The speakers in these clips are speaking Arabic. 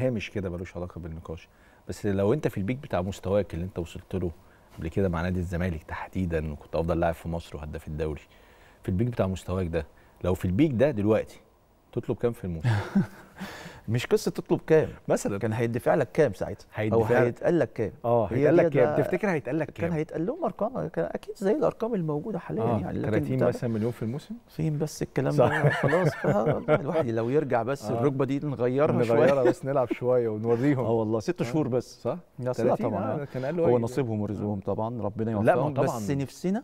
هامش كده ملوش علاقه بالنقاش بس لو انت في البيك بتاع مستواك اللي انت وصلت له قبل كده مع نادي الزمالك تحديدا وكنت افضل لاعب في مصر وهداف الدوري في البيك بتاع مستواك ده لو في البيك ده دلوقتي تطلب كام في الموسم مش قصه تطلب كام مثلا كان هيدفع لك كام ساعتها او هيتقال لك كام اه هيتقال لك كام تفتكر هيتقال لك كام كان هيتقال لهم ارقام كان اكيد زي الارقام الموجوده حاليا آه. يعني 30 مثلا مليون في الموسم فين بس الكلام صح. ده خلاص الواحد لو يرجع بس آه. الركبه دي نغيرها شويه نغيرها بس نلعب شويه ونوريهم اه والله ست آه. شهور بس صح لا طبعا آه، كان قال هو نصيبهم ورزقهم آه. طبعا ربنا يوفقهم بس نفسنا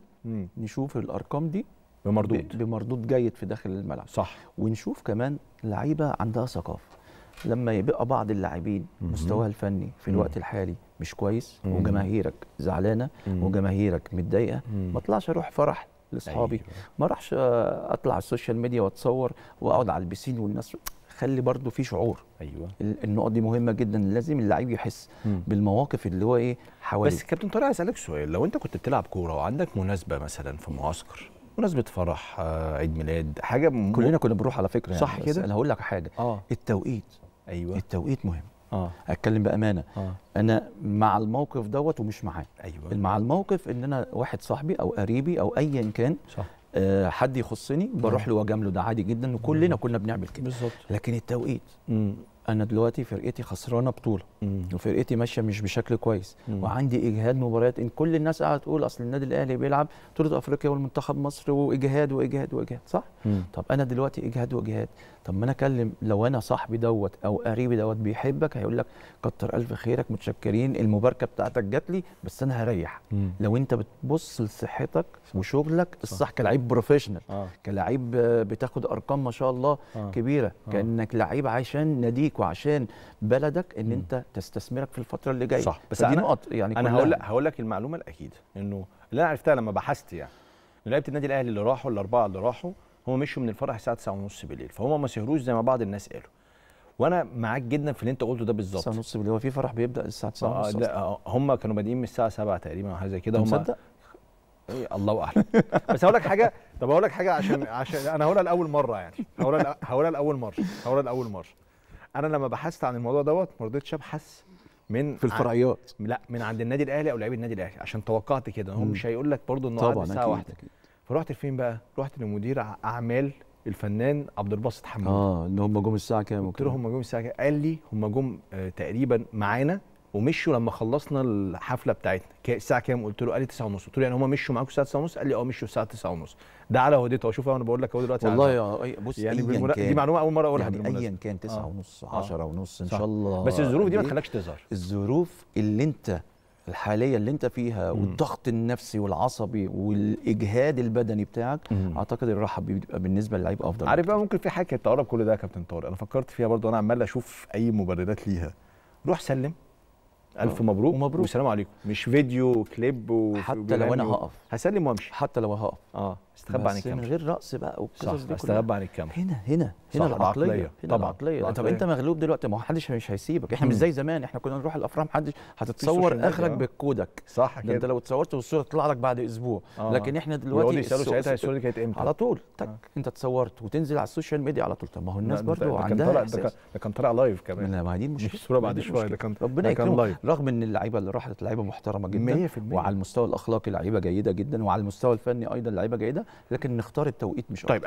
نشوف الارقام دي بمردود بمردود جيد في داخل الملعب صح ونشوف كمان لعيبه عندها ثقافه لما يبقى بعض اللاعبين مستواها الفني في الوقت الحالي مش كويس وجماهيرك زعلانه وجماهيرك متضايقه ما اطلعش اروح فرح لاصحابي أيوة. ما راحش اطلع على السوشيال ميديا واتصور واقعد على البسين والناس خلي برضو في شعور ايوه النقط دي مهمه جدا لازم اللعيب يحس مم. بالمواقف اللي هو ايه حواليه بس كابتن طارق اسالك سؤال لو انت كنت بتلعب كوره وعندك مناسبه مثلا في معسكر مناسبه فرح آه، عيد ميلاد حاجه م... كلنا كنا بنروح على فكره يعني صح كده انا هقول لك حاجه آه. التوقيت ايوه التوقيت مهم اه اتكلم بامانه آه. انا مع الموقف دوت ومش معاه ايوه مع الموقف ان انا واحد صاحبي او قريبي او ايا كان صح آه حد يخصني بروح نعم. له واجامله ده عادي جدا وكلنا كنا بنعمل كده بالظبط لكن التوقيت مم. انا دلوقتي فرقتي خسرانه بطوله وفرقتي ماشيه مش بشكل كويس مم. وعندي اجهاد مباريات ان كل الناس قاعده تقول اصل النادي الاهلي بيلعب بطوله افريقيا والمنتخب مصر واجهاد واجهاد واجهاد صح مم. طب انا دلوقتي اجهاد واجهاد طب ما انا اكلم لو انا صاحبي دوت او قريبي دوت بيحبك هيقول لك كتر الف خيرك متشكرين المباركه بتاعتك جات لي بس انا هريح مم. لو انت بتبص لصحتك وشغلك الصح كلاعب بروفيشنال آه. كلاعب بتاخد ارقام ما شاء الله آه. كبيره آه. كانك لعيب عشان ناديك ليك وعشان بلدك ان م. انت تستثمرك في الفتره اللي جايه صح بس انا نقط يعني انا هقول لك هقول لك المعلومه الاكيده انه اللي انا عرفتها لما بحثت يعني لعيبه النادي الاهلي اللي راحوا الاربعه اللي راحوا هم مشوا من الفرح الساعه 9:30 بالليل فهم ما سهروش زي ما بعض الناس قالوا وانا معاك جدا في اللي انت قلته ده بالظبط 9:30 ونص بالليل هو في فرح بيبدا الساعه 9 آه، ونص لا آه، هم كانوا بادئين من الساعه 7 تقريبا او حاجه زي كده هم مصدق إيه الله اعلم بس هقول لك حاجه طب هقول لك حاجه عشان عشان انا هقولها لاول مره يعني هقولها هقولها لاول مره هقولها لاول مره انا لما بحثت عن الموضوع دوت ما رضيتش ابحث من في الفرعيات لا من عند النادي الاهلي او لعيبه النادي الاهلي عشان توقعت كده هو مش هيقول لك برضه انه قعد الساعه واحده فرحت لفين بقى؟ رحت لمدير اعمال الفنان عبد الباسط حمود اه ان هم جم الساعه كام قلت له هم جم الساعه كام؟ قال لي هم جم آه، تقريبا معانا ومشوا لما خلصنا الحفله بتاعتنا الساعه كام قلت له قال لي 9:30 قلت له يعني هم مشوا معاكم الساعه 9:30 قال لي اه مشوا الساعه 9:30 ده على هديته شوف انا بقول لك اهو دلوقتي والله يا بص يعني بالمنا... كان. دي معلومه اول مره اقولها يعني ايا كان 9:30 آه. 10:30 آه. ونص آه. ان شاء الله بس الظروف دي ما تخليكش تظهر الظروف اللي انت الحاليه اللي انت فيها والضغط النفسي والعصبي والاجهاد البدني بتاعك مم. اعتقد الراحه بيبقى بالنسبه للعيب افضل عارف بقى ممكن في حاجه كانت كل ده يا كابتن طارق انا فكرت فيها برضو انا عمال اشوف اي مبررات ليها روح سلم الف آه. مبروك ومبروك والسلام عليكم مش فيديو كليب حتى لو انا هقف هسلم وامشي حتى لو هقف اه استخبى عن الكاميرا من غير رقص بقى والقصص دي استخبى عن الكاميرا هنا هنا هنا العقليه, العقلية. هنا طبعا العقلية. طب انت مغلوب دلوقتي ما هو حدش مش هيسيبك احنا مش زي زمان احنا كنا نروح الافراح حدش هتتصور اخرك بالكودك صح كده انت لو اتصورت والصوره تطلع لك بعد اسبوع آه. لكن احنا دلوقتي يسالوا ساعتها الصوره دي كانت امتى على طول آه. تك آه. انت اتصورت وتنزل على السوشيال ميديا على طول طب ما هو الناس برضو عندها ده كان طالع لايف كمان لا ما دي مش الصوره بعد شويه ده كان ربنا يكرمه رغم ان اللعيبه اللي راحت لعيبه محترمه جدا 100% وعلى المستوى الاخلاقي لعيبه جيده جدا وعلى المستوى الفني ايضا لعيبه جيده لكن نختار التوقيت مش طيب